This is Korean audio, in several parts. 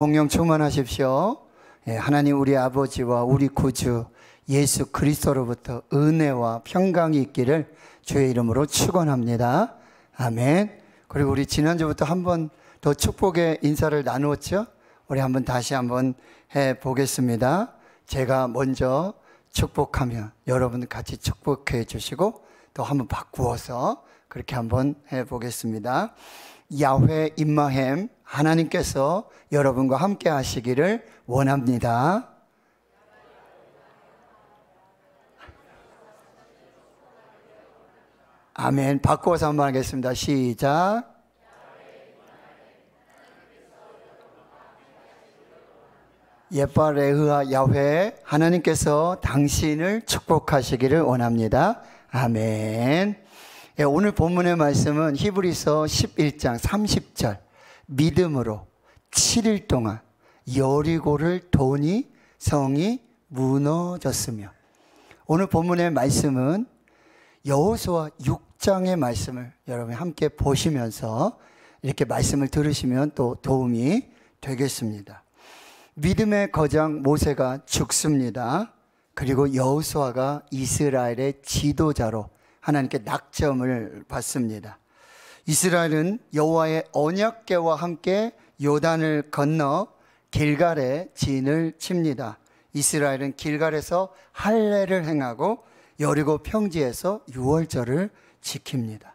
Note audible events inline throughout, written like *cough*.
성령 충만하십시오. 예, 하나님 우리 아버지와 우리 구주 예수 그리스도로부터 은혜와 평강이 있기를 주의 이름으로 축원합니다. 아멘. 그리고 우리 지난주부터 한 번 더 축복의 인사를 나누었죠. 우리 한번 다시 한 번 해 보겠습니다. 제가 먼저 축복하면 여러분 같이 축복해 주시고 또 한 번 바꾸어서 그렇게 한 번 해 보겠습니다. 야훼 임마헴 하나님께서 여러분과 함께 하시기를 원합니다. 아멘. 바꿔서 한번 하겠습니다. 시작. 예파레흐아 야훼 하나님께서 당신을 축복하시기를 원합니다. 아멘. 예, 오늘 본문의 말씀은 히브리서 11장 30절 믿음으로 7일 동안 여리고를 돈이 성이 무너졌으며 오늘 본문의 말씀은 여호수아 6장의 말씀을 여러분 함께 보시면서 이렇게 말씀을 들으시면 또 도움이 되겠습니다. 믿음의 거장 모세가 죽습니다. 그리고 여호수아가 이스라엘의 지도자로 하나님께 낙점을 받습니다. 이스라엘은 여호와의 언약궤와 함께 요단을 건너 길갈에 진을 칩니다. 이스라엘은 길갈에서 할례를 행하고 여리고 평지에서 유월절을 지킵니다.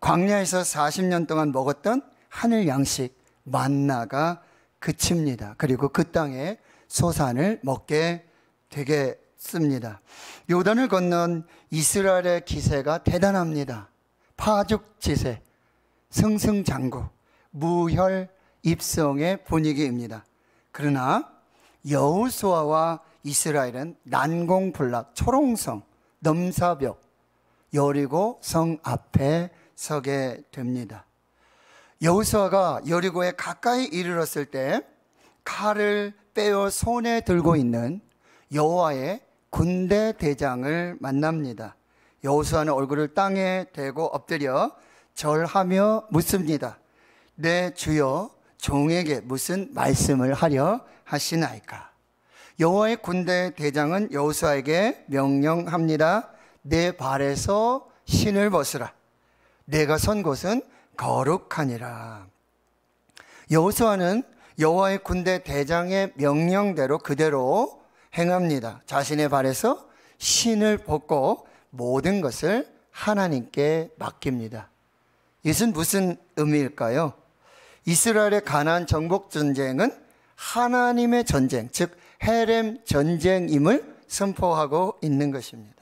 광야에서 40년 동안 먹었던 하늘 양식 만나가 그칩니다. 그리고 그 땅에 소산을 먹게 되게 씁니다. 요단을 건넌 이스라엘의 기세가 대단합니다. 파죽지세, 승승장구, 무혈 입성의 분위기입니다. 그러나 여호수아와 이스라엘은 난공불락, 초롱성, 넘사벽, 여리고 성 앞에 서게 됩니다. 여호수아가 여리고에 가까이 이르렀을 때 칼을 빼어 손에 들고 있는 여호와의 군대 대장을 만납니다. 여호수아는 얼굴을 땅에 대고 엎드려 절하며 묻습니다. 내 주여 종에게 무슨 말씀을 하려 하시나이까? 여호와의 군대 대장은 여호수아에게 명령합니다. 내 발에서 신을 벗으라. 내가 선 곳은 거룩하니라. 여호수아는 여호와의 군대 대장의 명령대로 그대로 행합니다. 자신의 발에서 신을 벗고 모든 것을 하나님께 맡깁니다. 이것은 무슨 의미일까요? 이스라엘의 가나 정복 전쟁은 하나님의 전쟁, 즉 헤렘 전쟁임을 선포하고 있는 것입니다.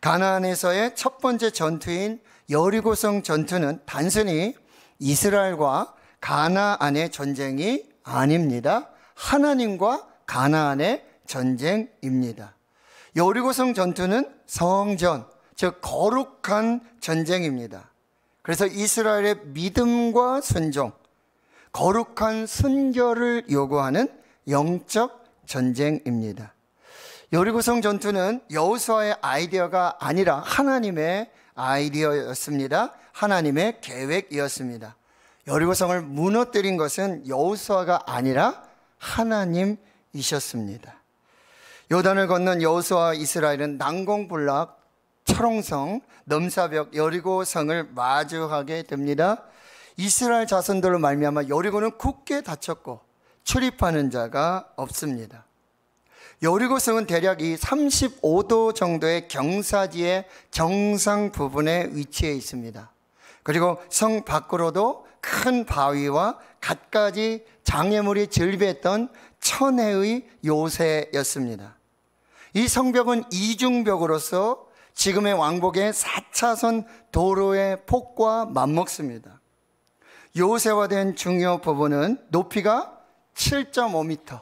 가나안에서의 첫 번째 전투인 여리고성 전투는 단순히 이스라엘과 가나안의 전쟁이 아닙니다. 하나님과 가나안의 전쟁입니다. 여리고성 전투는 성전, 즉 거룩한 전쟁입니다. 그래서 이스라엘의 믿음과 순종, 거룩한 순결을 요구하는 영적 전쟁입니다. 여리고성 전투는 여호수아의 아이디어가 아니라 하나님의 아이디어였습니다. 하나님의 계획이었습니다. 여리고성을 무너뜨린 것은 여호수아가 아니라 하나님이셨습니다. 요단을 걷는 여호수와 이스라엘은 난공불락, 철옹성, 넘사벽, 여리고 성을 마주하게 됩니다. 이스라엘 자손들로 말미암아 여리고는 굳게 닫혔고 출입하는 자가 없습니다. 여리고 성은 대략 이 35도 정도의 경사지의 정상 부분에 위치해 있습니다. 그리고 성 밖으로도 큰 바위와 갖가지 장애물이 즐비했던 천혜의 요새였습니다. 이 성벽은 이중벽으로서 지금의 왕복의 4차선 도로의 폭과 맞먹습니다. 요새화된 중요 부분은 높이가 7.5m,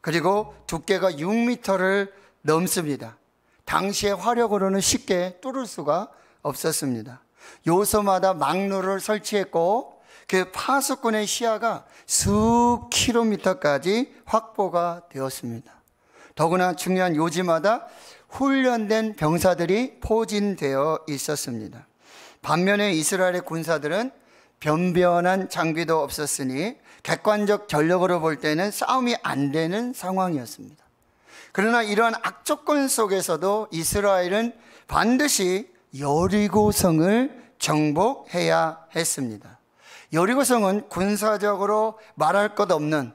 그리고 두께가 6m를 넘습니다. 당시의 화력으로는 쉽게 뚫을 수가 없었습니다. 요소마다 망루를 설치했고 그 파수꾼의 시야가 수 킬로미터까지 확보가 되었습니다. 더구나 중요한 요지마다 훈련된 병사들이 포진되어 있었습니다. 반면에 이스라엘의 군사들은 변변한 장비도 없었으니 객관적 전력으로 볼 때는 싸움이 안 되는 상황이었습니다. 그러나 이러한 악조건 속에서도 이스라엘은 반드시 여리고성을 정복해야 했습니다. 여리고성은 군사적으로 말할 것 없는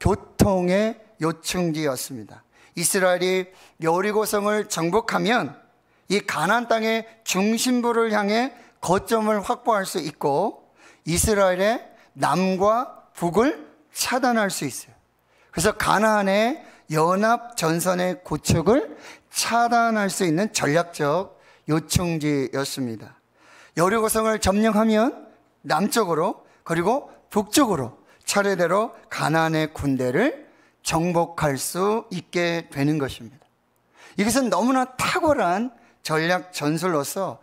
교통의 요충지였습니다. 이스라엘이 여리고성을 정복하면 이가나 땅의 중심부를 향해 거점을 확보할 수 있고 이스라엘의 남과 북을 차단할 수 있어요. 그래서 가나안의 연합 전선의 구축을 차단할 수 있는 전략적 요충지였습니다. 여리고성을 점령하면 남쪽으로 그리고 북쪽으로 차례대로 가나안의 군대를 정복할 수 있게 되는 것입니다. 이것은 너무나 탁월한 전략 전술로서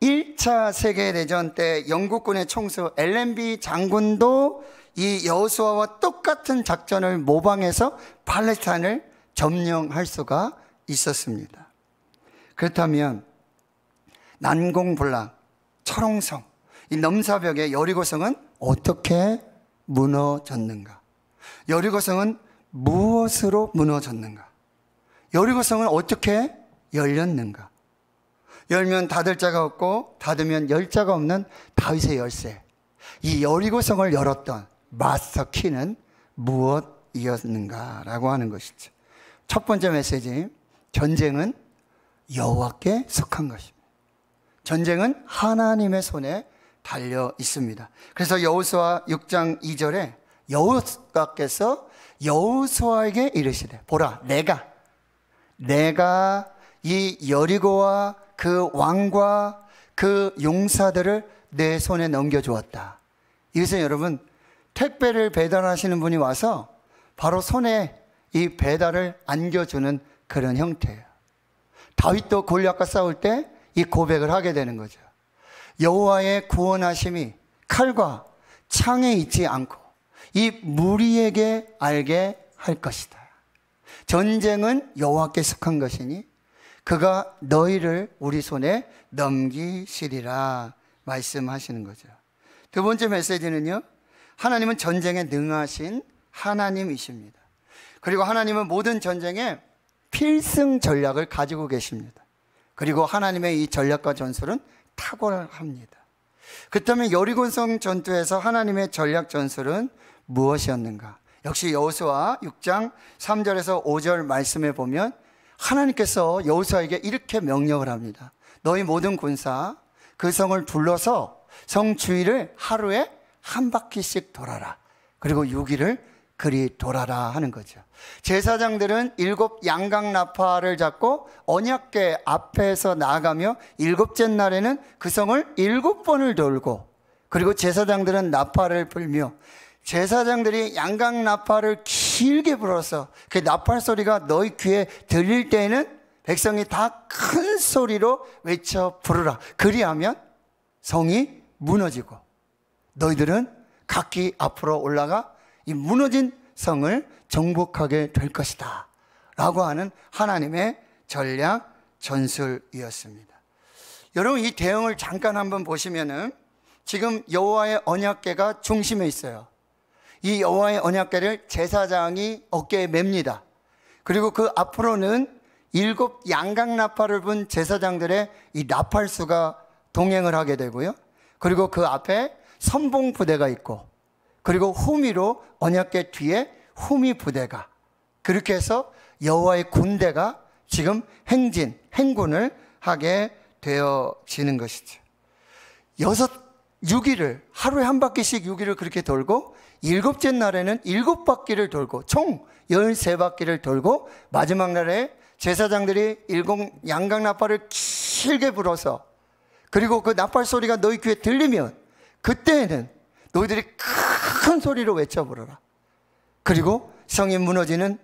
1차 세계대전 때 영국군의 총수 엘렌비 장군도 이 여수아와 똑같은 작전을 모방해서 팔레스타인을 점령할 수가 있었습니다. 그렇다면 난공불락, 철옹성, 이 넘사벽의 여리고성은 어떻게 무너졌는가? 여리고성은 무엇으로 무너졌는가? 여리고성은 어떻게 열렸는가? 열면 닫을 자가 없고 닫으면 열 자가 없는 다윗의 열쇠. 이 여리고성을 열었던 마스터 키는 무엇이었는가라고 하는 것이죠. 첫 번째 메시지. 전쟁은 여호와께 속한 것입니다. 전쟁은 하나님의 손에 달려 있습니다. 그래서 여호수아 6장 2절에 여호수아께서 여호수아에게 이르시되 보라 내가 내가 이 여리고와 그 왕과 그 용사들을 내 손에 넘겨주었다. 이것은 여러분 택배를 배달하시는 분이 와서 바로 손에 이 배달을 안겨주는 그런 형태예요. 다윗도 골리앗과 싸울 때 이 고백을 하게 되는 거죠. 여호와의 구원하심이 칼과 창에 있지 않고 이 무리에게 알게 할 것이다. 전쟁은 여호와께 속한 것이니 그가 너희를 우리 손에 넘기시리라 말씀하시는 거죠. 두 번째 메시지는요. 하나님은 전쟁에 능하신 하나님이십니다. 그리고 하나님은 모든 전쟁에 필승 전략을 가지고 계십니다. 그리고 하나님의 이 전략과 전술은 탁월합니다. 그렇다면 여리고성 전투에서 하나님의 전략 전술은 무엇이었는가? 역시 여호수아 6장 3절에서 5절 말씀에 보면 하나님께서 여호수아에게 이렇게 명령을 합니다. 너희 모든 군사 그 성을 둘러서 성 주위를 하루에 한 바퀴씩 돌아라. 그리고 6일을 그리 돌아라 하는 거죠. 제사장들은 일곱 양각 나팔을 잡고 언약궤 앞에서 나가며 일곱째 날에는 그 성을 일곱 번을 돌고 그리고 제사장들은 나팔을 불며 제사장들이 양각 나팔을 길게 불어서 그 나팔 소리가 너희 귀에 들릴 때에는 백성이 다 큰 소리로 외쳐 부르라. 그리하면 성이 무너지고 너희들은 각기 앞으로 올라가 이 무너진 성을 정복하게 될 것이다. 라고 하는 하나님의 전략, 전술이었습니다. 여러분 이 대응을 잠깐 한번 보시면은 지금 여호와의 언약궤가 중심에 있어요. 이 여호와의 언약궤를 제사장이 어깨에 맵니다. 그리고 그 앞으로는 일곱 양각 나팔을 분 제사장들의 이 나팔수가 동행을 하게 되고요. 그리고 그 앞에 선봉 부대가 있고 그리고 후미로 언약궤 뒤에 후미 부대가 그렇게 해서 여호와의 군대가 지금 행진 행군을 하게 되어지는 것이죠. 여섯 6일을 하루에 한 바퀴씩 6일을 그렇게 돌고 일곱째 날에는 일곱 바퀴를 돌고 총 13바퀴를 돌고 마지막 날에 제사장들이 일곱 양각 나팔을 길게 불어서 그리고 그 나팔 소리가 너희 귀에 들리면 그때에는 너희들이 큰큰 소리로 외쳐보라 그리고 성이 무너지는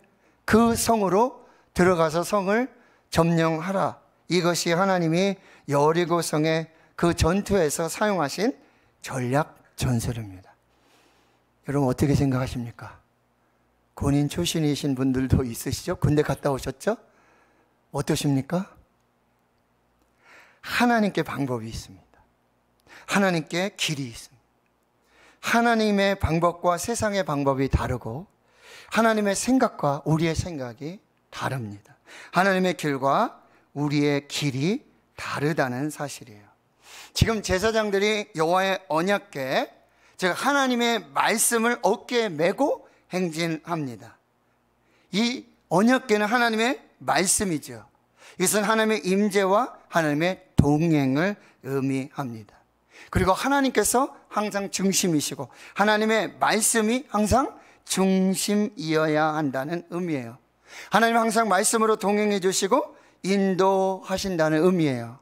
그 성으로 들어가서 성을 점령하라. 이것이 하나님이 여리고 성의 그 전투에서 사용하신 전략 전설입니다 여러분 어떻게 생각하십니까? 군인 출신이신 분들도 있으시죠? 군대 갔다 오셨죠? 어떠십니까? 하나님께 방법이 있습니다. 하나님께 길이 있습니다. 하나님의 방법과 세상의 방법이 다르고 하나님의 생각과 우리의 생각이 다릅니다. 하나님의 길과 우리의 길이 다르다는 사실이에요. 지금 제사장들이 여호와의 언약궤 즉 하나님의 말씀을 어깨에 메고 행진합니다. 이 언약궤는 하나님의 말씀이죠. 이것은 하나님의 임재와 하나님의 동행을 의미합니다. 그리고 하나님께서 항상 중심이시고 하나님의 말씀이 항상 중심이어야 한다는 의미예요. 하나님 항상 말씀으로 동행해 주시고 인도하신다는 의미예요.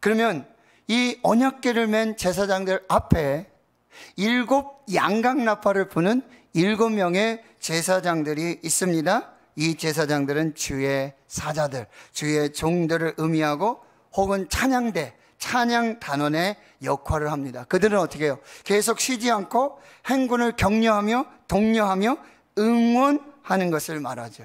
그러면 이 언약계를 맨 제사장들 앞에 일곱 양각나팔을 부는 일곱 명의 제사장들이 있습니다. 이 제사장들은 주의 사자들, 주의 종들을 의미하고 혹은 찬양대, 찬양 단원의 역할을 합니다. 그들은 어떻게 해요? 계속 쉬지 않고 행군을 격려하며 독려하며 응원하는 것을 말하죠.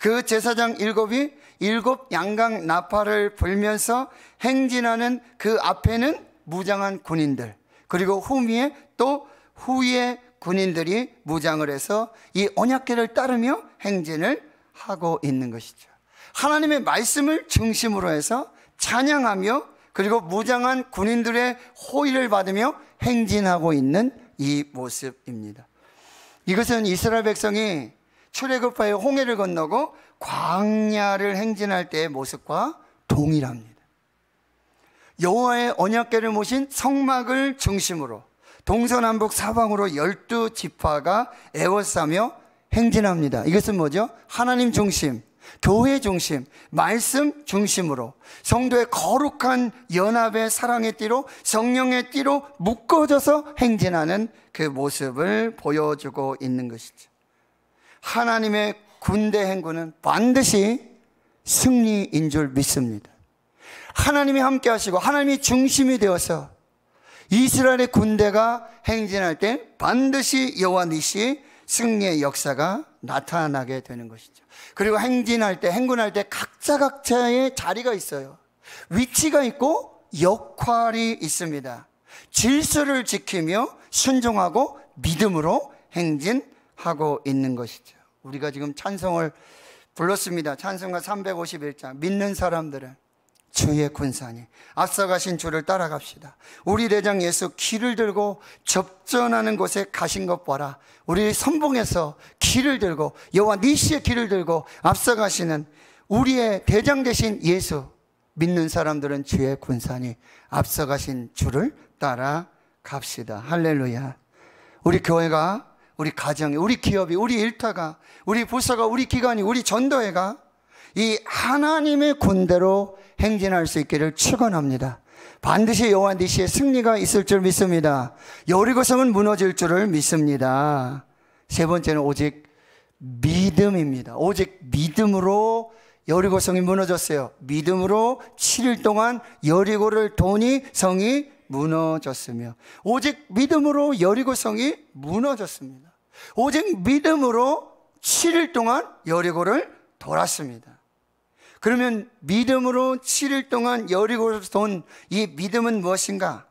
그 제사장 일곱이 일곱 양강 나팔을 불면서 행진하는 그 앞에는 무장한 군인들 그리고 후미에 또 후에 군인들이 무장을 해서 이 언약궤를 따르며 행진을 하고 있는 것이죠. 하나님의 말씀을 중심으로 해서 찬양하며 그리고 무장한 군인들의 호의를 받으며 행진하고 있는 이 모습입니다. 이것은 이스라엘 백성이 출애굽하여 홍해를 건너고 광야를 행진할 때의 모습과 동일합니다. 여호와의 언약궤를 모신 성막을 중심으로 동서남북 사방으로 열두 지파가 애워싸며 행진합니다. 이것은 뭐죠? 하나님 중심, 교회 중심, 말씀 중심으로 성도의 거룩한 연합의 사랑의 띠로 성령의 띠로 묶어져서 행진하는 그 모습을 보여주고 있는 것이죠. 하나님의 군대 행군은 반드시 승리인 줄 믿습니다. 하나님이 함께 하시고 하나님이 중심이 되어서 이스라엘의 군대가 행진할 때 반드시 여호와 니시 승리의 역사가 나타나게 되는 것이죠. 그리고 행진할 때, 행군할 때 각자 각자의 자리가 있어요. 위치가 있고 역할이 있습니다. 질서를 지키며 순종하고 믿음으로 행진하고 있는 것이죠. 우리가 지금 찬송을 불렀습니다. 찬송가 351장. 믿는 사람들은 주의 군사니 앞서가신 주를 따라갑시다. 우리 대장 예수 길을 들고 접전하는 곳에 가신 것 봐라. 우리 선봉에서 길을 들고 여호와 니시의 길을 들고 앞서가시는 우리의 대장 대신 예수 믿는 사람들은 주의 군사니 앞서가신 주를 따라갑시다. 할렐루야. 우리 교회가 우리 가정이 우리 기업이 우리 일터가 우리 부서가 우리 기관이 우리 전도회가 이 하나님의 군대로 행진할 수 있기를 축원합니다. 반드시 요한디시의 승리가 있을 줄 믿습니다. 여리고성은 무너질 줄을 믿습니다. 세 번째는 오직 믿음입니다. 오직 믿음으로 여리고성이 무너졌어요. 믿음으로 7일 동안 여리고를 돈이 성이 무너졌으며 오직 믿음으로 여리고성이 무너졌습니다. 오직 믿음으로 7일 동안 여리고를 돌았습니다. 그러면 믿음으로 7일 동안 여리고에서 돈이 믿음은 무엇인가?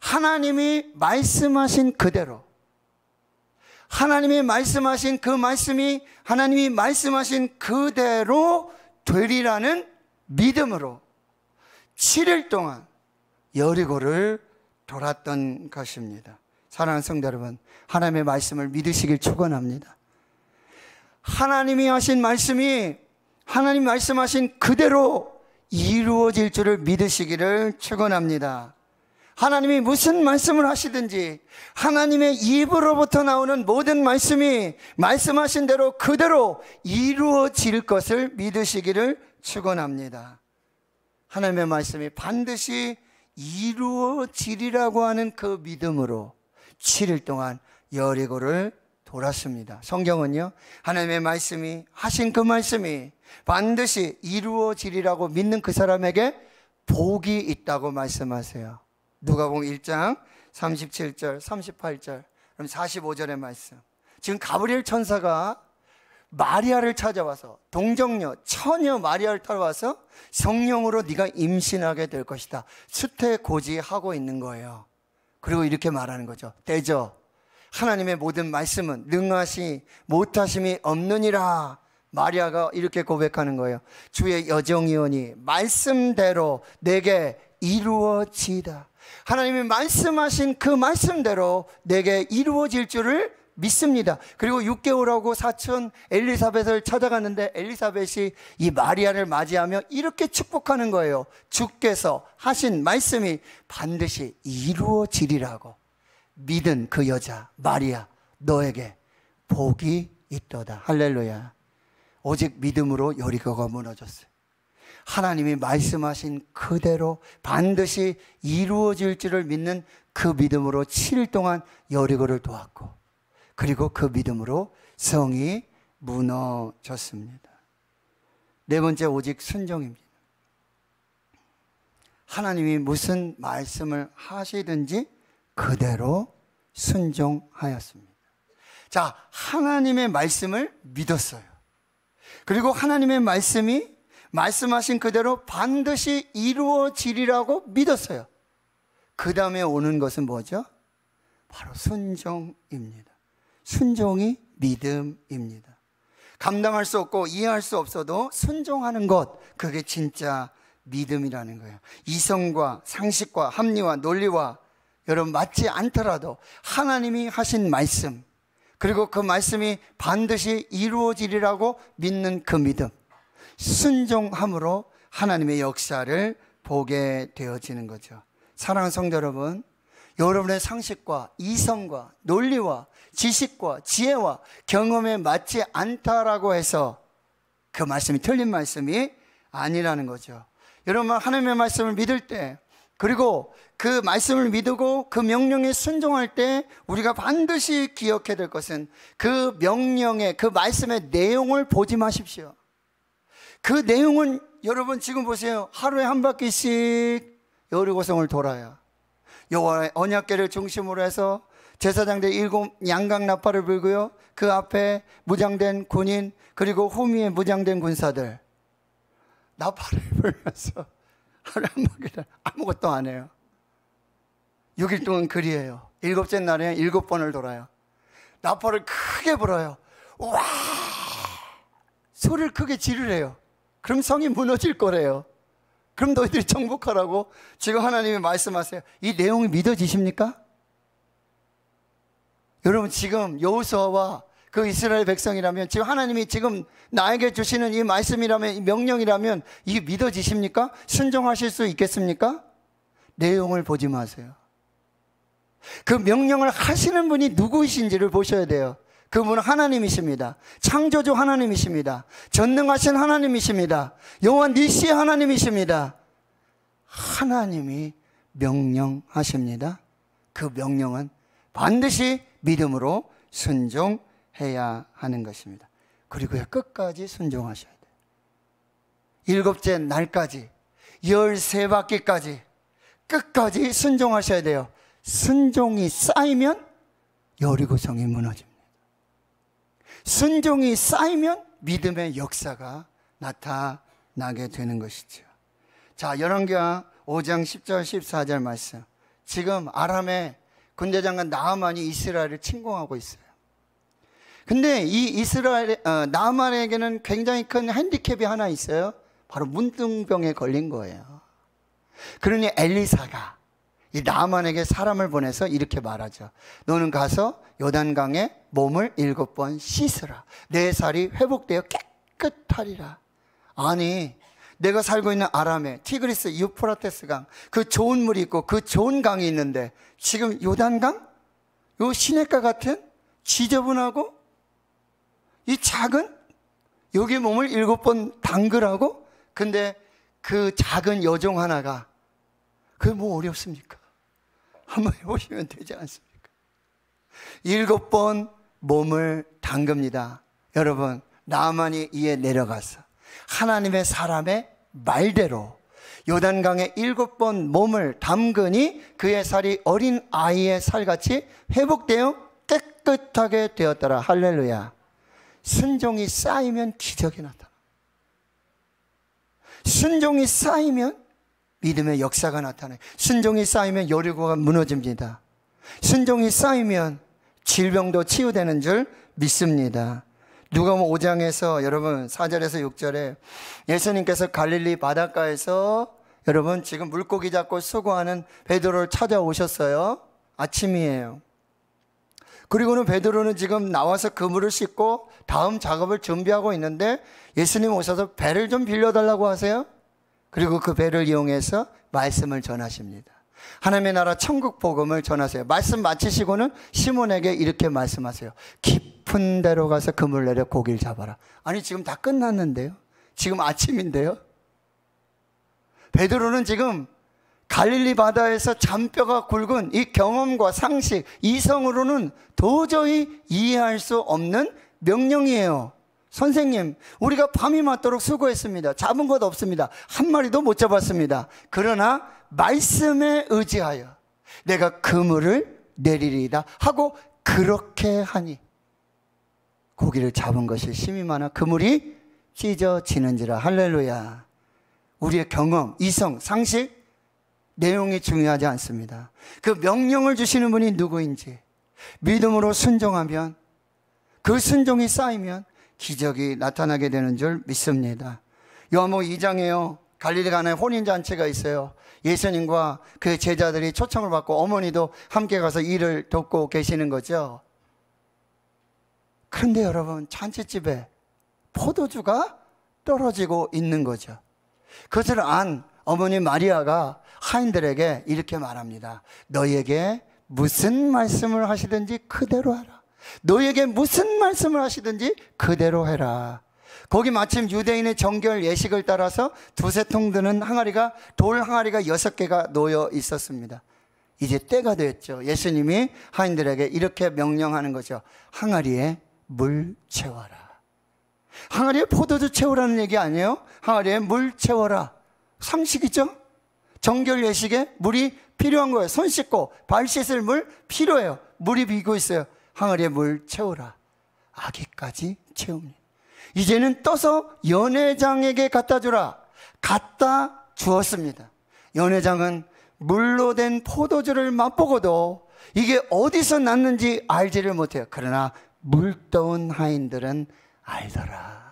하나님이 말씀하신 그대로 하나님이 말씀하신 그 말씀이 하나님이 말씀하신 그대로 되리라는 믿음으로 7일 동안 여리고를 돌았던 것입니다. 사랑하는 성도 여러분, 하나님의 말씀을 믿으시길 축원합니다. 하나님이 하신 말씀이 하나님 말씀하신 그대로 이루어질 줄을 믿으시기를 축원합니다. 하나님이 무슨 말씀을 하시든지 하나님의 입으로부터 나오는 모든 말씀이 말씀하신 대로 그대로 이루어질 것을 믿으시기를 축원합니다. 하나님의 말씀이 반드시 이루어지리라고 하는 그 믿음으로 7일 동안 여리고를 돌았습니다. 성경은요. 하나님의 말씀이 하신 그 말씀이 반드시 이루어지리라고 믿는 그 사람에게 복이 있다고 말씀하세요. 누가복음 1장 37절, 38절, 그럼 45절의 말씀. 지금 가브리엘 천사가 마리아를 찾아와서 동정녀, 처녀 마리아를 따라와서 성령으로 네가 임신하게 될 것이다. 수태고지하고 있는 거예요. 그리고 이렇게 말하는 거죠. 대저 하나님의 모든 말씀은 능하시 못하심이 없느니라. 마리아가 이렇게 고백하는 거예요. 주의 여정이오니 말씀대로 내게 이루어지다. 하나님이 말씀하신 그 말씀대로 내게 이루어질 줄을 믿습니다. 그리고 6개월하고 사촌 엘리사벳을 찾아갔는데 엘리사벳이 이 마리아를 맞이하며 이렇게 축복하는 거예요. 주께서 하신 말씀이 반드시 이루어지리라고 믿은 그 여자 마리아 너에게 복이 있도다. 할렐루야. 오직 믿음으로 여리고가 무너졌어요. 하나님이 말씀하신 그대로 반드시 이루어질 줄을 믿는 그 믿음으로 7일 동안 여리고를 도왔고 그리고 그 믿음으로 성이 무너졌습니다. 네 번째 오직 순종입니다. 하나님이 무슨 말씀을 하시든지 그대로 순종하였습니다. 자, 하나님의 말씀을 믿었어요. 그리고 하나님의 말씀이 말씀하신 그대로 반드시 이루어지리라고 믿었어요. 그 다음에 오는 것은 뭐죠? 바로 순종입니다. 순종이 믿음입니다. 감당할 수 없고 이해할 수 없어도 순종하는 것, 그게 진짜 믿음이라는 거예요. 이성과 상식과 합리와 논리와 여러분 맞지 않더라도 하나님이 하신 말씀, 그리고 그 말씀이 반드시 이루어지리라고 믿는 그 믿음. 순종함으로 하나님의 역사를 보게 되어지는 거죠. 사랑하는 성도 여러분, 여러분의 상식과 이성과 논리와 지식과 지혜와 경험에 맞지 않다라고 해서 그 말씀이 틀린 말씀이 아니라는 거죠. 여러분, 하나님의 말씀을 믿을 때 그리고 그 말씀을 믿고 그 명령에 순종할 때 우리가 반드시 기억해야 될 것은 그 명령의 그 말씀의 내용을 보지 마십시오. 그 내용은 여러분 지금 보세요. 하루에 한 바퀴씩 여리고성을 돌아요. 여호와의 언약궤를 중심으로 해서 제사장들 일곱 양각 나팔을 불고요. 그 앞에 무장된 군인 그리고 후미에 무장된 군사들 나팔을 *laughs* 불면서 하루 한번이라 아무것도 안 해요. 6일 동안 그리해요. 일곱째 날에 일곱 번을 돌아요. 나팔을 크게 불어요. 와! 소리를 크게 지르래요. 그럼 성이 무너질 거래요. 그럼 너희들이 정복하라고 지금 하나님이 말씀하세요. 이 내용이 믿어지십니까? 여러분 지금 여호수아와 그 이스라엘 백성이라면 지금 하나님이 지금 나에게 주시는 이 말씀이라면 이 명령이라면 이게 믿어지십니까? 순종하실 수 있겠습니까? 내용을 보지 마세요. 그 명령을 하시는 분이 누구이신지를 보셔야 돼요. 그분은 하나님이십니다. 창조주 하나님이십니다. 전능하신 하나님이십니다. 영원 니시 하나님이십니다. 하나님이 명령하십니다. 그 명령은 반드시 믿음으로 순종 해야 하는 것입니다. 그리고 끝까지 순종하셔야 돼요. 일곱째 날까지, 열세 바퀴까지, 끝까지 순종하셔야 돼요. 순종이 쌓이면 여리고성이 무너집니다. 순종이 쌓이면 믿음의 역사가 나타나게 되는 것이죠. 자, 열왕기하 5장 10절 14절 말씀. 지금 아람의 군대장관 나하만이 이스라엘을 침공하고 있어요. 근데 이 이스라엘 어, 나만에게는 굉장히 큰 핸디캡이 하나 있어요. 바로 문둥병에 걸린 거예요. 그러니 엘리사가 이 나만에게 사람을 보내서 이렇게 말하죠. 너는 가서 요단강에 몸을 일곱 번 씻으라. 내 살이 회복되어 깨끗하리라. 아니, 내가 살고 있는 아람에 티그리스 유프라테스 강, 그 좋은 물이 있고 그 좋은 강이 있는데 지금 요단강? 요시냇가 같은 지저분하고 이 작은 여기 몸을 일곱 번 담그라고? 근데 그 작은 여종 하나가 그게 뭐 어렵습니까? 한번 해보시면 되지 않습니까? 일곱 번 몸을 담급니다. 여러분, 나만이 이에 내려가서 하나님의 사람의 말대로 요단강에 일곱 번 몸을 담그니 그의 살이 어린 아이의 살같이 회복되어 깨끗하게 되었더라. 할렐루야. 순종이 쌓이면 기적이 나타나. 순종이 쌓이면 믿음의 역사가 나타나요. 순종이 쌓이면 여리고가 무너집니다. 순종이 쌓이면 질병도 치유되는 줄 믿습니다. 누가복음 5장에서 뭐 여러분 4절에서 6절에 예수님께서 갈릴리 바닷가에서 여러분 지금 물고기 잡고 수고하는 베드로를 찾아오셨어요. 아침이에요. 그리고는 베드로는 지금 나와서 그물을 씻고 다음 작업을 준비하고 있는데 예수님 오셔서 배를 좀 빌려달라고 하세요. 그리고 그 배를 이용해서 말씀을 전하십니다. 하나님의 나라 천국 복음을 전하세요. 말씀 마치시고는 시몬에게 이렇게 말씀하세요. 깊은 데로 가서 그물 내려 고기를 잡아라. 아니 지금 다 끝났는데요. 지금 아침인데요. 베드로는 지금 갈릴리 바다에서 잔뼈가 굵은 이 경험과 상식, 이성으로는 도저히 이해할 수 없는 명령이에요. 선생님, 우리가 밤이 맞도록 수고했습니다. 잡은 것 없습니다. 한 마리도 못 잡았습니다. 그러나 말씀에 의지하여 내가 그물을 내리리다 하고 그렇게 하니 고기를 잡은 것이 심히 많아 그물이 찢어지는지라 할렐루야. 우리의 경험, 이성, 상식 내용이 중요하지 않습니다. 그 명령을 주시는 분이 누구인지 믿음으로 순종하면 그 순종이 쌓이면 기적이 나타나게 되는 줄 믿습니다. 요한복 2장에요. 갈릴리 가나에 혼인 잔치가 있어요. 예수님과 그 제자들이 초청을 받고 어머니도 함께 가서 일을 돕고 계시는 거죠. 그런데 여러분 잔치집에 포도주가 떨어지고 있는 거죠. 그것을 안 어머니 마리아가 하인들에게 이렇게 말합니다. 너에게 무슨 말씀을 하시든지 그대로 하라. 너에게 무슨 말씀을 하시든지 그대로 해라. 거기 마침 유대인의 정결 예식을 따라서 두세 통 드는 항아리가 돌 항아리가 여섯 개가 놓여 있었습니다. 이제 때가 됐죠. 예수님이 하인들에게 이렇게 명령하는 거죠. 항아리에 물 채워라. 항아리에 포도주 채우라는 얘기 아니에요? 항아리에 물 채워라. 상식이죠? 정결 예식에 물이 필요한 거예요. 손 씻고 발 씻을 물 필요해요. 물이 비고 있어요. 항아리에 물 채우라. 아기까지 채웁니다. 이제는 떠서 연회장에게 갖다 주라. 갖다 주었습니다. 연회장은 물로 된 포도주를 맛보고도 이게 어디서 났는지 알지를 못해요. 그러나 물떠온 하인들은 알더라.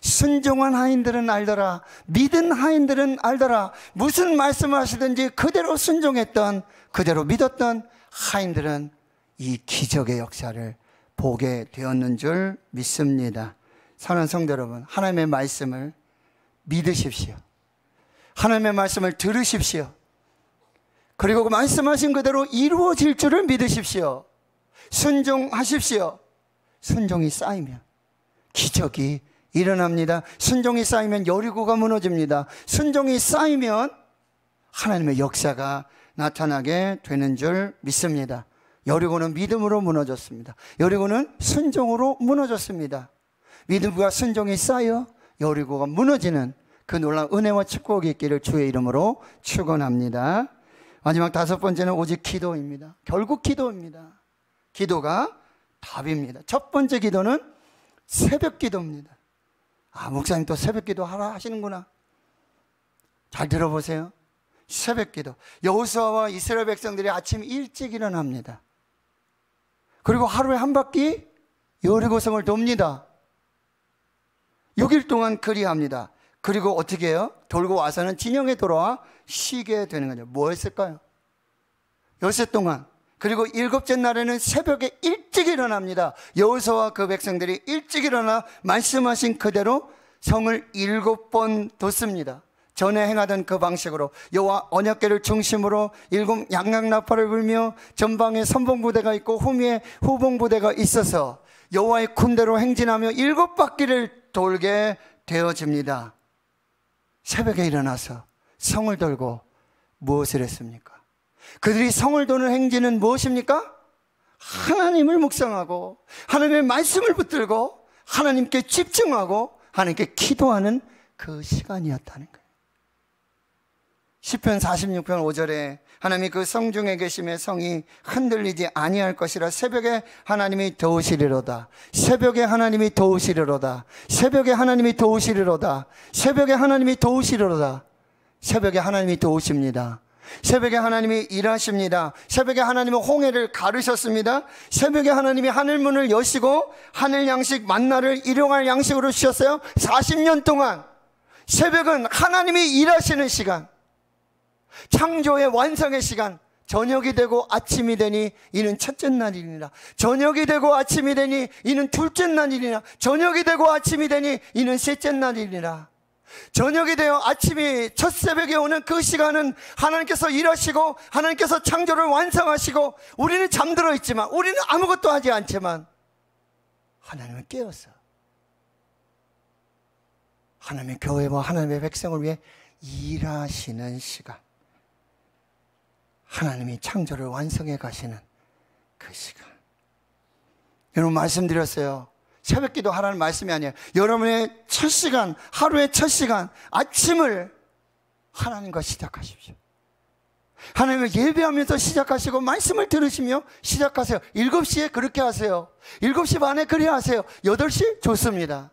순종한 하인들은 알더라. 믿은 하인들은 알더라. 무슨 말씀 하시든지 그대로 순종했던, 그대로 믿었던 하인들은 이 기적의 역사를 보게 되었는 줄 믿습니다. 사는 성도 여러분, 하나님의 말씀을 믿으십시오. 하나님의 말씀을 들으십시오. 그리고 그 말씀하신 그대로 이루어질 줄을 믿으십시오. 순종하십시오. 순종이 쌓이면 기적이 일어납니다. 순종이 쌓이면 여리고가 무너집니다. 순종이 쌓이면 하나님의 역사가 나타나게 되는 줄 믿습니다. 여리고는 믿음으로 무너졌습니다. 여리고는 순종으로 무너졌습니다. 믿음과 순종이 쌓여 여리고가 무너지는 그 놀라운 은혜와 축복이 있기를 주의 이름으로 축원합니다. 마지막 다섯 번째는 오직 기도입니다. 결국 기도입니다. 기도가 답입니다. 첫 번째 기도는 새벽 기도입니다. 아, 목사님 또 새벽 기도 하라 하시는구나. 잘 들어보세요. 새벽 기도. 여호수아와 이스라엘 백성들이 아침 일찍 일어납니다. 그리고 하루에 한 바퀴 여리고성을 돕니다. 6일 동안 그리합니다. 그리고 어떻게 해요? 돌고 와서는 진영에 돌아와 쉬게 되는 거죠. 뭐 했을까요? 엿새 동안 그리고 일곱째 날에는 새벽에 일찍 일어납니다. 여호수아와 그 백성들이 일찍 일어나 말씀하신 그대로 성을 일곱 번 뒀습니다. 전에 행하던 그 방식으로 여호와 언약궤를 중심으로 일곱 양양나팔을 불며 전방에 선봉부대가 있고 후미에 후봉부대가 있어서 여호와의 군대로 행진하며 일곱 바퀴를 돌게 되어집니다. 새벽에 일어나서 성을 돌고 무엇을 했습니까? 그들이 성을 도는 행진은 무엇입니까? 하나님을 묵상하고 하나님의 말씀을 붙들고 하나님께 집중하고 하나님께 기도하는 그 시간이었다는 거예요. 시편 46편 5절에 하나님이 그 성 중에 계심의 성이 흔들리지 아니할 것이라 새벽에 하나님이 도우시리로다. 새벽에 하나님이 도우시리로다. 새벽에 하나님이 도우시리로다. 새벽에 하나님이 도우시리로다. 새벽에 하나님이 도우십니다. 새벽에 하나님이 일하십니다. 새벽에 하나님은 홍해를 가르셨습니다. 새벽에 하나님이 하늘문을 여시고 하늘 양식 만나를 일용할 양식으로 주셨어요. 40년 동안 새벽은 하나님이 일하시는 시간. 창조의 완성의 시간. 저녁이 되고 아침이 되니 이는 첫째 날이니라. 저녁이 되고 아침이 되니 이는 둘째 날이니라. 저녁이 되고 아침이 되니 이는 셋째 날이니라. 저녁이 되어 아침이 첫 새벽에 오는 그 시간은 하나님께서 일하시고 하나님께서 창조를 완성하시고 우리는 잠들어 있지만 우리는 아무것도 하지 않지만 하나님은 깨어서 하나님의 교회와 하나님의 백성을 위해 일하시는 시간 하나님이 창조를 완성해 가시는 그 시간 여러분 말씀드렸어요 새벽기도 하라는 말씀이 아니에요. 여러분의 첫 시간, 하루의 첫 시간, 아침을 하나님과 시작하십시오. 하나님을 예배하면서 시작하시고 말씀을 들으시며 시작하세요. 7시에 그렇게 하세요. 7시 반에 그리 하세요. 8시 좋습니다.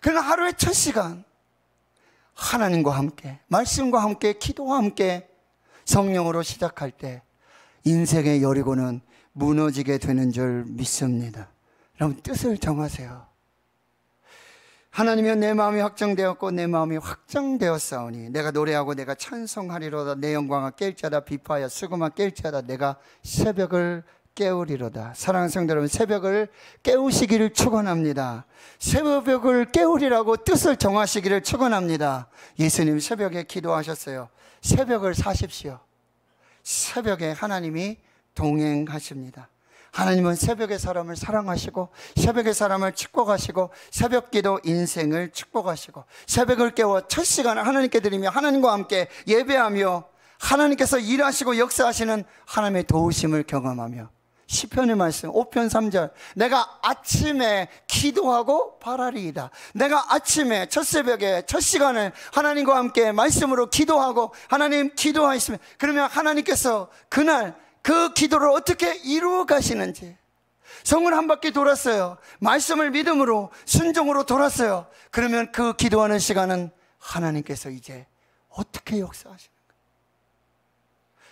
그러나 하루의 첫 시간 하나님과 함께 말씀과 함께 기도와 함께 성령으로 시작할 때 인생의 여리고는 무너지게 되는 줄 믿습니다. 여러분 뜻을 정하세요. 하나님이여 내 마음이 확정되었고 내 마음이 확정되었사오니 내가 노래하고 내가 찬송하리로다 내 영광아 깰자다 비파하여 수금아 깰자다 내가 새벽을 깨우리로다. 사랑하는 성도 여러분, 새벽을 깨우시기를 축원합니다. 새벽을 깨우리라고 뜻을 정하시기를 축원합니다. 예수님 새벽에 기도하셨어요. 새벽을 사십시오. 새벽에 하나님이 동행하십니다. 하나님은 새벽의 사람을 사랑하시고 새벽의 사람을 축복하시고 새벽 기도 인생을 축복하시고 새벽을 깨워 첫 시간을 하나님께 드리며 하나님과 함께 예배하며 하나님께서 일하시고 역사하시는 하나님의 도우심을 경험하며 시편의 말씀 5편 3절 내가 아침에 기도하고 바라리이다 내가 아침에 첫 새벽에 첫 시간에 하나님과 함께 말씀으로 기도하고 하나님 기도하시으면 그러면 하나님께서 그날 그 기도를 어떻게 이루어 가시는지. 성을한 바퀴 돌았어요. 말씀을 믿음으로, 순종으로 돌았어요. 그러면 그 기도하는 시간은 하나님께서 이제 어떻게 역사하시는가?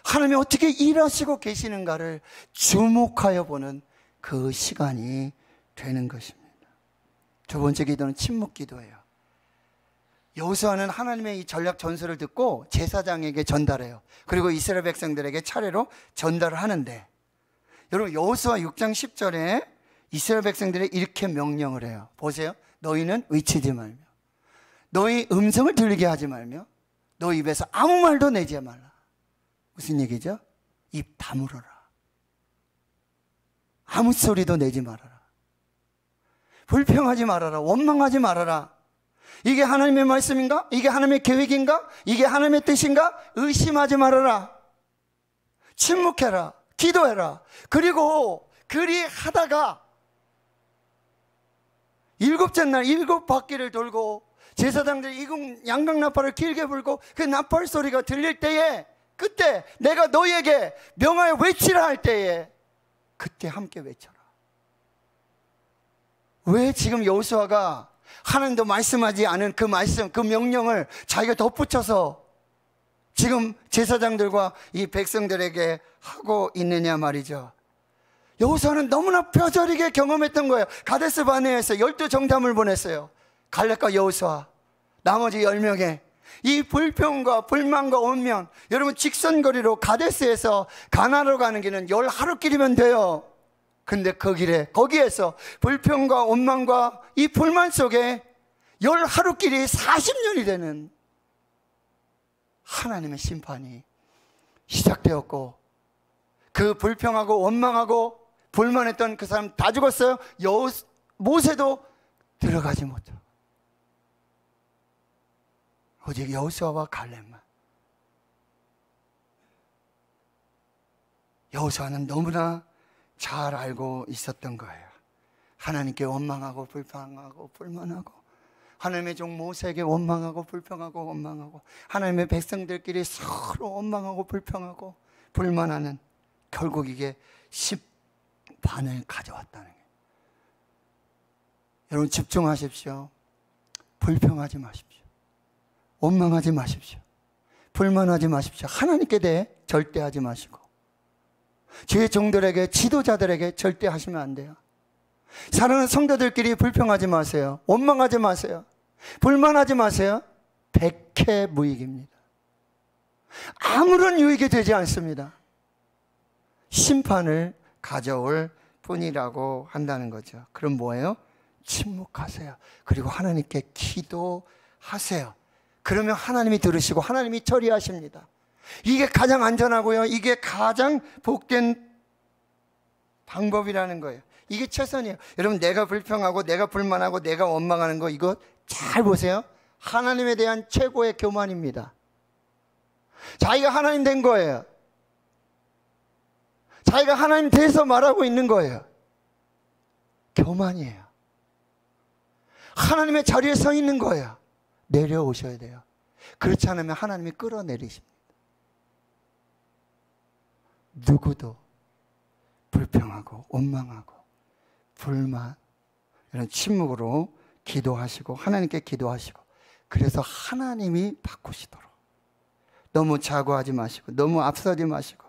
하나님이 어떻게 일하시고 계시는가를 주목하여 보는 그 시간이 되는 것입니다. 두 번째 기도는 침묵 기도예요. 여호수아는 하나님의 이 전략 전술을 듣고 제사장에게 전달해요. 그리고 이스라엘 백성들에게 차례로 전달을 하는데 여러분 여호수아 6장 10절에 이스라엘 백성들이 이렇게 명령을 해요. 보세요. 너희는 외치지 말며 너희 음성을 들리게 하지 말며 너 입에서 아무 말도 내지 말라. 무슨 얘기죠? 입 다물어라. 아무 소리도 내지 말아라. 불평하지 말아라. 원망하지 말아라. 이게 하나님의 말씀인가? 이게 하나님의 계획인가? 이게 하나님의 뜻인가? 의심하지 말아라. 침묵해라. 기도해라. 그리고 그리 하다가 일곱째 날 일곱 바퀴를 돌고 제사장들 이국 양각 나팔을 길게 불고 그 나팔 소리가 들릴 때에 그때 내가 너에게 명하여 외치라 할 때에 그때 함께 외쳐라. 왜 지금 여호수아가 하나님도 말씀하지 않은 그 말씀, 그 명령을 자기가 덧붙여서 지금 제사장들과 이 백성들에게 하고 있느냐 말이죠. 여호수는 너무나 뼈저리게 경험했던 거예요. 가데스 바네에서 열두 정탐을 보냈어요. 갈렙과 여호수 나머지 열 명의 이 불평과 불만과 원면, 여러분 직선거리로 가데스에서 가나로 가는 길은 열 하루길이면 돼요. 근데 그 길에 거기에서 불평과 원망과 이 불만 속에 열하루끼리 40년이 되는 하나님의 심판이 시작되었고 그 불평하고 원망하고 불만했던 그 사람 다 죽었어요. 여 모세도 들어가지 못하 오직 여호수아와 갈렙만. 여호수아는 너무나 잘 알고 있었던 거예요. 하나님께 원망하고 불평하고 불만하고 하나님의 종 모세에게 원망하고 불평하고 원망하고 하나님의 백성들끼리 서로 원망하고 불평하고 불만하는 결국 이게 1반을 가져왔다는 거예요. 여러분 집중하십시오. 불평하지 마십시오. 원망하지 마십시오. 불만하지 마십시오. 하나님께 대해 절대하지 마시고 교의 종들에게 지도자들에게 절대 하시면 안 돼요. 사랑하는 성도들끼리 불평하지 마세요. 원망하지 마세요. 불만하지 마세요. 백해 무익입니다. 아무런 유익이 되지 않습니다. 심판을 가져올 뿐이라고 한다는 거죠. 그럼 뭐예요? 침묵하세요. 그리고 하나님께 기도하세요. 그러면 하나님이 들으시고 하나님이 처리하십니다. 이게 가장 안전하고요. 이게 가장 복된 방법이라는 거예요. 이게 최선이에요. 여러분, 내가 불평하고, 내가 불만하고, 내가 원망하는 거, 이거 잘 보세요. 하나님에 대한 최고의 교만입니다. 자기가 하나님 된 거예요. 자기가 하나님 돼서 말하고 있는 거예요. 교만이에요. 하나님의 자리에 서 있는 거예요. 내려오셔야 돼요. 그렇지 않으면 하나님이 끌어내리십니다. 누구도 불평하고 원망하고 불만 이런 침묵으로 기도하시고 하나님께 기도하시고 그래서 하나님이 바꾸시도록 너무 자고하지 마시고 너무 앞서지 마시고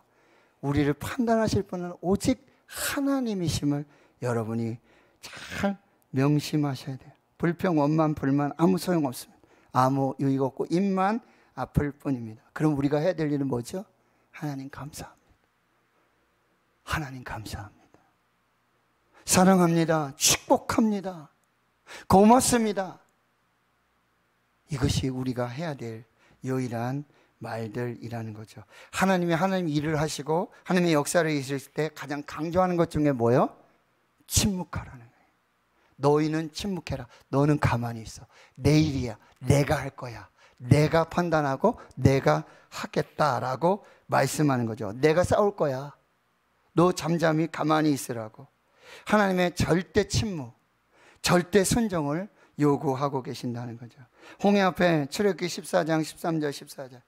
우리를 판단하실 분은 오직 하나님이심을 여러분이 잘 명심하셔야 돼요. 불평, 원만, 불만 아무 소용 없습니다. 아무 유익 없고 입만 아플 뿐입니다. 그럼 우리가 해야 될 일은 뭐죠? 하나님 감사 합니다 하나님 감사합니다. 사랑합니다. 축복합니다. 고맙습니다. 이것이 우리가 해야 될 유일한 말들이라는 거죠. 하나님이 하나님 일을 하시고 하나님의 역사를 있을 때 가장 강조하는 것 중에 뭐요? 침묵하라는 거예요. 너희는 침묵해라. 너는 가만히 있어. 내 일이야. 내가 할 거야. 내가 판단하고 내가 하겠다라고 말씀하는 거죠. 내가 싸울 거야. 너 잠잠히 가만히 있으라고 하나님의 절대 침묵, 절대 순종을 요구하고 계신다는 거죠. 홍해 앞에 출애굽기 14장 13절 14절.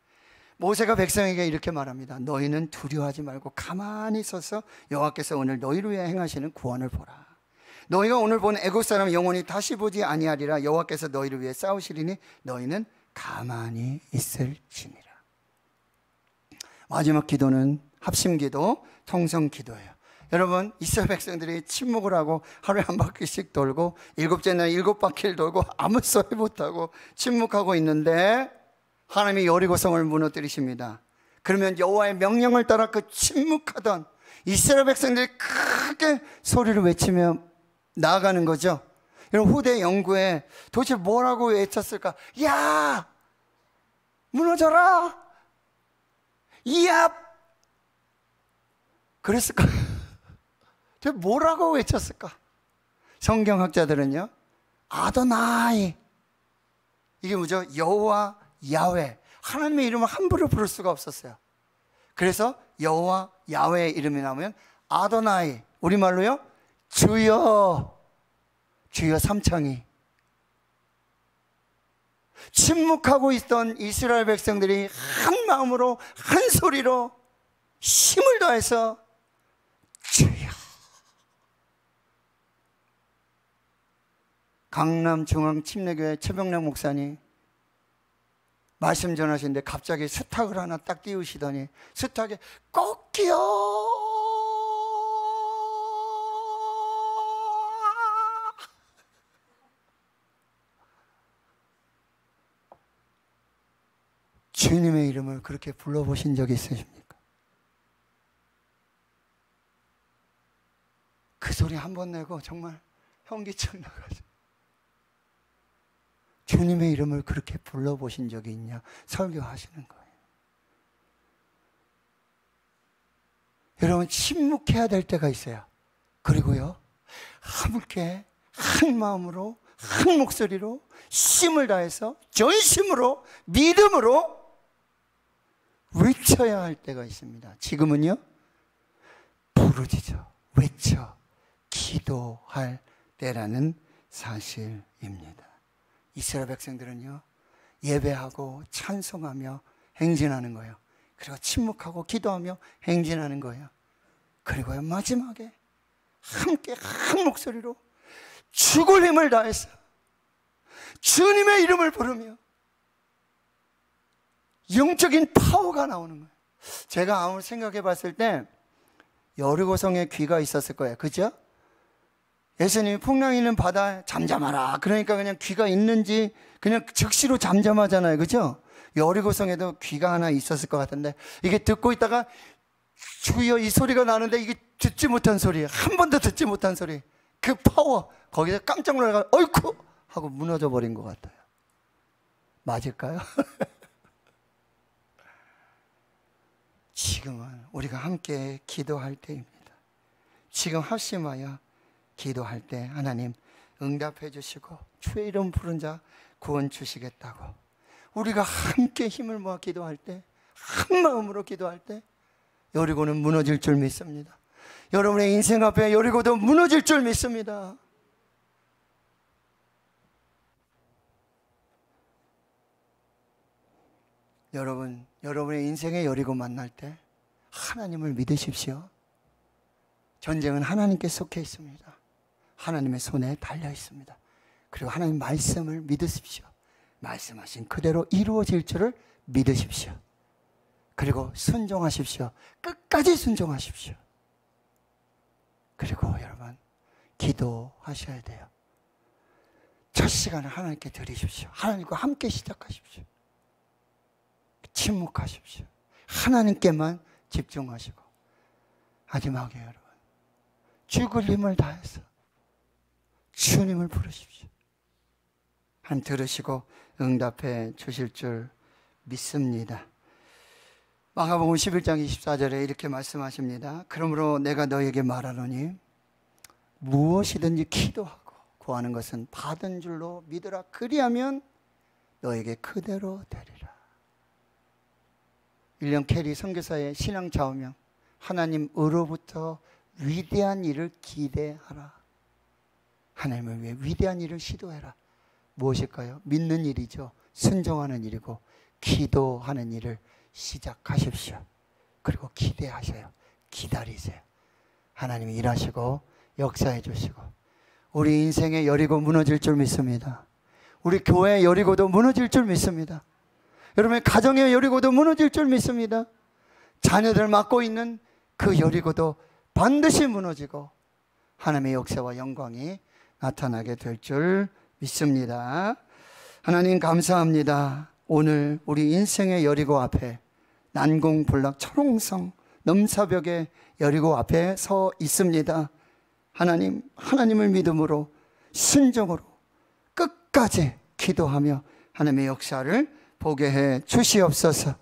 모세가 백성에게 이렇게 말합니다. 너희는 두려워하지 말고 가만히 서서 여호와께서 오늘 너희를 위해 행하시는 구원을 보라. 너희가 오늘 본 애굽 사람 영혼이 다시 보지 아니하리라 여호와께서 너희를 위해 싸우시리니 너희는 가만히 있을지니라. 마지막 기도는 합심 기도 통성 기도예요. 여러분 이스라엘 백성들이 침묵을 하고 하루에 한 바퀴씩 돌고 일곱째 날 일곱 바퀴를 돌고 아무 소리 못하고 침묵하고 있는데 하나님이 여리고성을 무너뜨리십니다. 그러면 여호와의 명령을 따라 그 침묵하던 이스라엘 백성들이 크게 소리를 외치며 나아가는 거죠. 이런 후대 연구에 도대체 뭐라고 외쳤을까? 야 무너져라! 이압 그랬을까? 저 *laughs* 뭐라고 외쳤을까? 성경학자들은요. 아도나이. 이게 뭐죠? 여호와 야외. 하나님의 이름을 함부로 부를 수가 없었어요. 그래서 여호와 야외의 이름이 나오면 아도나이. 우리말로요. 주여. 주여 삼창이. 침묵하고 있던 이스라엘 백성들이 한 마음으로 한 소리로 힘을 다해서 강남중앙침례교회 최병락 목사님 말씀 전하시는데 갑자기 수탁을 하나 딱 띄우시더니 수탁에꼭 끼어 주님의 이름을 그렇게 불러보신 적이 있으십니까? 그 소리 한 번 내고 정말 현기증 나가지 주님의 이름을 그렇게 불러보신 적이 있냐? 설교하시는 거예요. 여러분, 침묵해야 될 때가 있어요. 그리고요, 함께 한 마음으로, 한 목소리로, 힘을 다해서, 전심으로, 믿음으로 외쳐야 할 때가 있습니다. 지금은요, 부르짖어, 외쳐, 기도할 때라는 사실입니다. 이스라엘 백성들은요 예배하고 찬송하며 행진하는 거예요. 그리고 침묵하고 기도하며 행진하는 거예요. 그리고 마지막에 함께 한 목소리로 죽을 힘을 다해서 주님의 이름을 부르며 영적인 파워가 나오는 거예요. 제가 아무리 생각해 봤을 때 여리고성에 귀가 있었을 거예요. 그죠? 예수님이 풍랑 있는 바다 잠잠하라. 그러니까 그냥 귀가 있는지 그냥 즉시로 잠잠하잖아요. 그죠? 여리고성에도 귀가 하나 있었을 것 같은데 이게 듣고 있다가 주여 이 소리가 나는데 이게 듣지 못한 소리. 한 번도 듣지 못한 소리. 그 파워. 거기서 깜짝 놀라가 어이쿠 하고 무너져 버린 것 같아요. 맞을까요? *laughs* 지금은 우리가 함께 기도할 때입니다. 지금 합심하여 기도할 때 하나님 응답해 주시고 주의 이름 부른 자 구원 주시겠다고 우리가 함께 힘을 모아 기도할 때 한 마음으로 기도할 때 여리고는 무너질 줄 믿습니다. 여러분의 인생 앞에 여리고도 무너질 줄 믿습니다. 여러분, 여러분의 인생에 여리고 만날 때 하나님을 믿으십시오. 전쟁은 하나님께 속해 있습니다. 하나님의 손에 달려 있습니다. 그리고 하나님 말씀을 믿으십시오. 말씀하신 그대로 이루어질 줄을 믿으십시오. 그리고 순종하십시오. 끝까지 순종하십시오. 그리고 여러분, 기도하셔야 돼요. 첫 시간을 하나님께 드리십시오. 하나님과 함께 시작하십시오. 침묵하십시오. 하나님께만 집중하시고. 마지막에 여러분, 죽을 힘을 다해서 주님을 부르십시오. 한 들으시고 응답해 주실 줄 믿습니다. 마가복음 11장 24절에 이렇게 말씀하십니다. 그러므로 내가 너에게 말하노니 무엇이든지 기도하고 구하는 것은 받은 줄로 믿으라. 그리하면 너에게 그대로 되리라. 1년 캐리 선교사의 신앙 좌우명 하나님 으로부터 위대한 일을 기대하라. 하나님을 위해 위대한 일을 시도해라. 무엇일까요? 믿는 일이죠. 순종하는 일이고 기도하는 일을 시작하십시오. 그리고 기대하세요 기다리세요. 하나님이 일하시고 역사해 주시고 우리 인생의 여리고 무너질 줄 믿습니다. 우리 교회의 여리고도 무너질 줄 믿습니다. 여러분의 가정의 여리고도 무너질 줄 믿습니다. 자녀들 맡고 있는 그 여리고도 반드시 무너지고 하나님의 역사와 영광이 나타나게 될 줄 믿습니다. 하나님 감사합니다. 오늘 우리 인생의 여리고 앞에 난공불락 철옹성 넘사벽의 여리고 앞에 서 있습니다. 하나님, 하나님을 믿음으로 순종으로 끝까지 기도하며 하나님의 역사를 보게 해 주시옵소서.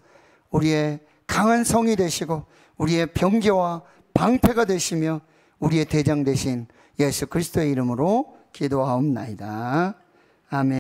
우리의 강한 성이 되시고 우리의 병기와 방패가 되시며 우리의 대장 되신 예수 그리스도의 이름으로 기도하옵나이다. 아멘.